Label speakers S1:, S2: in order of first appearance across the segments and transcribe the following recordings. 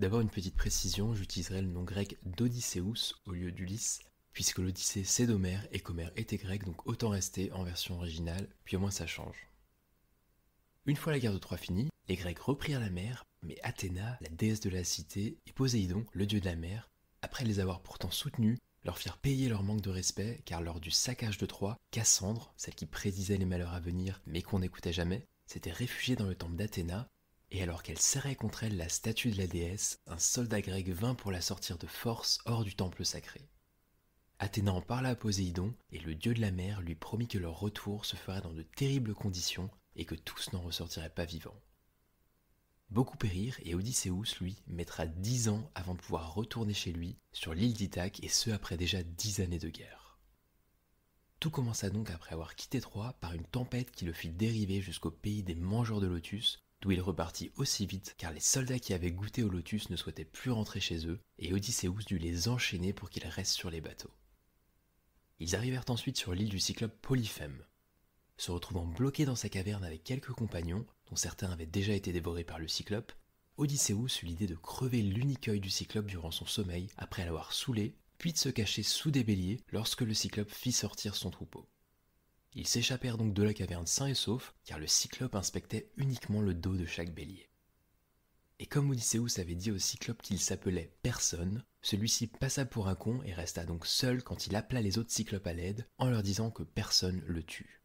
S1: D'abord une petite précision, j'utiliserai le nom grec d'Odysseus au lieu d'Ulysse, puisque l'Odyssée c'est d'Homère et qu'Homère était grec, donc autant rester en version originale, puis au moins ça change. Une fois la guerre de Troie finie, les Grecs reprirent la mer, mais Athéna, la déesse de la cité, et Poséidon, le dieu de la mer, après les avoir pourtant soutenus, leur firent payer leur manque de respect, car lors du saccage de Troie, Cassandre, celle qui prédisait les malheurs à venir mais qu'on n'écoutait jamais, s'était réfugiée dans le temple d'Athéna et alors qu'elle serrait contre elle la statue de la déesse, un soldat grec vint pour la sortir de force hors du temple sacré. Athéna en parla à Poséidon, et le dieu de la mer lui promit que leur retour se ferait dans de terribles conditions et que tous n'en ressortiraient pas vivants. Beaucoup périrent, et Odysseus, lui, mettra dix ans avant de pouvoir retourner chez lui, sur l'île d'Ithaque, et ce après déjà dix années de guerre. Tout commença donc après avoir quitté Troie par une tempête qui le fit dériver jusqu'au pays des mangeurs de lotus, d'où il repartit aussi vite car les soldats qui avaient goûté au lotus ne souhaitaient plus rentrer chez eux et Odysseus dut les enchaîner pour qu'ils restent sur les bateaux. Ils arrivèrent ensuite sur l'île du cyclope Polyphème. Se retrouvant bloqué dans sa caverne avec quelques compagnons, dont certains avaient déjà été dévorés par le cyclope, Odysseus eut l'idée de crever l'unique œil du cyclope durant son sommeil après l'avoir saoulé, puis de se cacher sous des béliers lorsque le cyclope fit sortir son troupeau. Ils s'échappèrent donc de la caverne sains et saufs, car le cyclope inspectait uniquement le dos de chaque bélier. Et comme Odysseus avait dit au cyclope qu'il s'appelait Personne, celui-ci passa pour un con et resta donc seul quand il appela les autres cyclopes à l'aide en leur disant que personne le tue.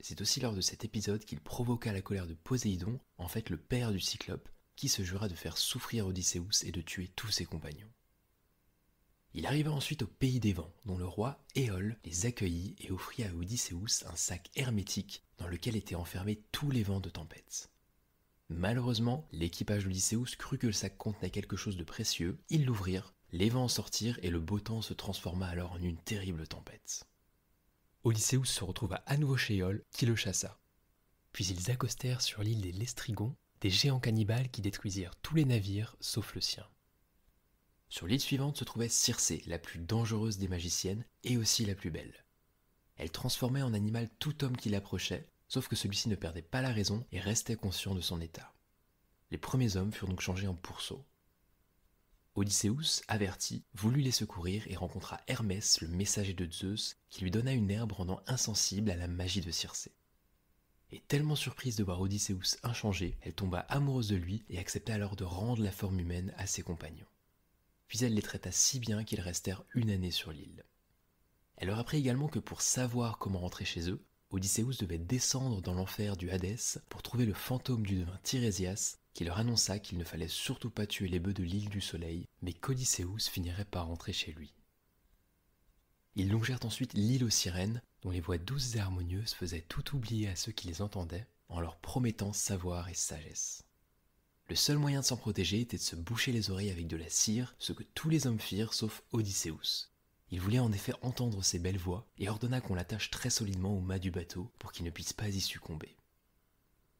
S1: C'est aussi lors de cet épisode qu'il provoqua la colère de Poséidon, en fait le père du cyclope, qui se jura de faire souffrir Odysseus et de tuer tous ses compagnons. Il arriva ensuite au pays des vents, dont le roi Éole les accueillit et offrit à Odysseus un sac hermétique dans lequel étaient enfermés tous les vents de tempête. Malheureusement, l'équipage d'Odysseus crut que le sac contenait quelque chose de précieux, ils l'ouvrirent, les vents en sortirent et le beau temps se transforma alors en une terrible tempête. Odysseus se retrouva à nouveau chez Éole, qui le chassa. Puis ils accostèrent sur l'île des Lestrigons, des géants cannibales qui détruisirent tous les navires sauf le sien. Sur l'île suivante se trouvait Circé, la plus dangereuse des magiciennes et aussi la plus belle. Elle transformait en animal tout homme qui l'approchait, sauf que celui-ci ne perdait pas la raison et restait conscient de son état. Les premiers hommes furent donc changés en pourceaux. Odysseus, averti, voulut les secourir et rencontra Hermès, le messager de Zeus, qui lui donna une herbe rendant insensible à la magie de Circé. Et tellement surprise de voir Odysseus inchangé, elle tomba amoureuse de lui et accepta alors de rendre la forme humaine à ses compagnons puis elle les traita si bien qu'ils restèrent une année sur l'île. Elle leur apprit également que pour savoir comment rentrer chez eux, Odysseus devait descendre dans l'enfer du Hadès pour trouver le fantôme du devin Tirésias, qui leur annonça qu'il ne fallait surtout pas tuer les bœufs de l'île du Soleil, mais qu'Odysseus finirait par rentrer chez lui. Ils longèrent ensuite l'île aux sirènes, dont les voix douces et harmonieuses faisaient tout oublier à ceux qui les entendaient, en leur promettant savoir et sagesse. Le seul moyen de s'en protéger était de se boucher les oreilles avec de la cire, ce que tous les hommes firent sauf Odysseus. Il voulait en effet entendre ces belles voix et ordonna qu'on l'attache très solidement au mât du bateau pour qu'il ne puisse pas y succomber.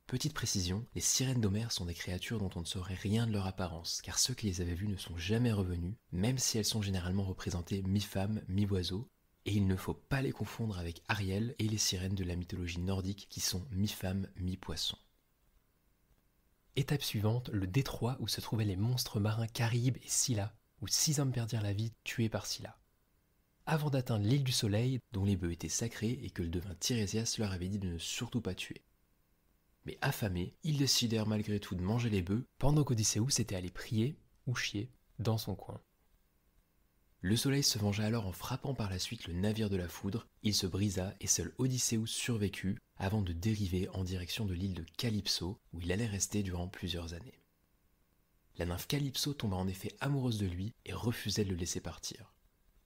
S1: Petite précision, les sirènes d'Homère sont des créatures dont on ne saurait rien de leur apparence, car ceux qui les avaient vues ne sont jamais revenus, même si elles sont généralement représentées mi-femme, mi-oiseau, et il ne faut pas les confondre avec Ariel et les sirènes de la mythologie nordique qui sont mi-femme, mi-poisson. Étape suivante, le détroit où se trouvaient les monstres marins Caribes et Scylla, où six hommes perdirent la vie tués par Scylla. Avant d'atteindre l'île du Soleil, dont les bœufs étaient sacrés et que le devin Tirésias leur avait dit de ne surtout pas tuer. Mais affamés, ils décidèrent malgré tout de manger les bœufs, pendant qu'Odysseus était allé prier, ou chier, dans son coin. Le soleil se vengea alors en frappant par la suite le navire de la foudre, il se brisa et seul Odysseus survécut avant de dériver en direction de l'île de Calypso où il allait rester durant plusieurs années. La nymphe Calypso tomba en effet amoureuse de lui et refusait de le laisser partir.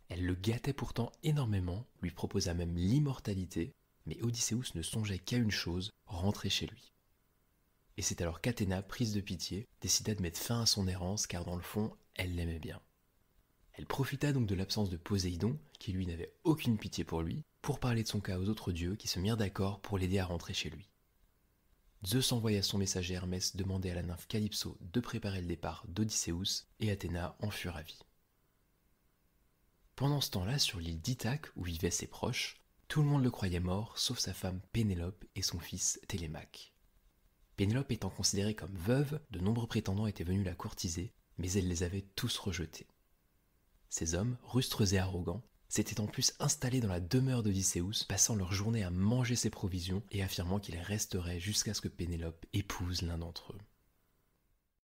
S1: Elle le gâtait pourtant énormément, lui proposa même l'immortalité, mais Odysseus ne songeait qu'à une chose, rentrer chez lui. Et c'est alors qu'Athéna, prise de pitié, décida de mettre fin à son errance car dans le fond, elle l'aimait bien. Elle profita donc de l'absence de Poséidon, qui lui n'avait aucune pitié pour lui, pour parler de son cas aux autres dieux qui se mirent d'accord pour l'aider à rentrer chez lui. Zeus envoya son messager Hermès demander à la nymphe Calypso de préparer le départ d'Odysseus, et Athéna en fut ravie. Pendant ce temps-là, sur l'île d'Ithaque, où vivaient ses proches, tout le monde le croyait mort, sauf sa femme Pénélope et son fils Télémaque. Pénélope étant considérée comme veuve, de nombreux prétendants étaient venus la courtiser, mais elle les avait tous rejetés. Ces hommes, rustres et arrogants, s'étaient en plus installés dans la demeure d'Odysseus, passant leur journée à manger ses provisions et affirmant qu'ils resteraient jusqu'à ce que Pénélope épouse l'un d'entre eux.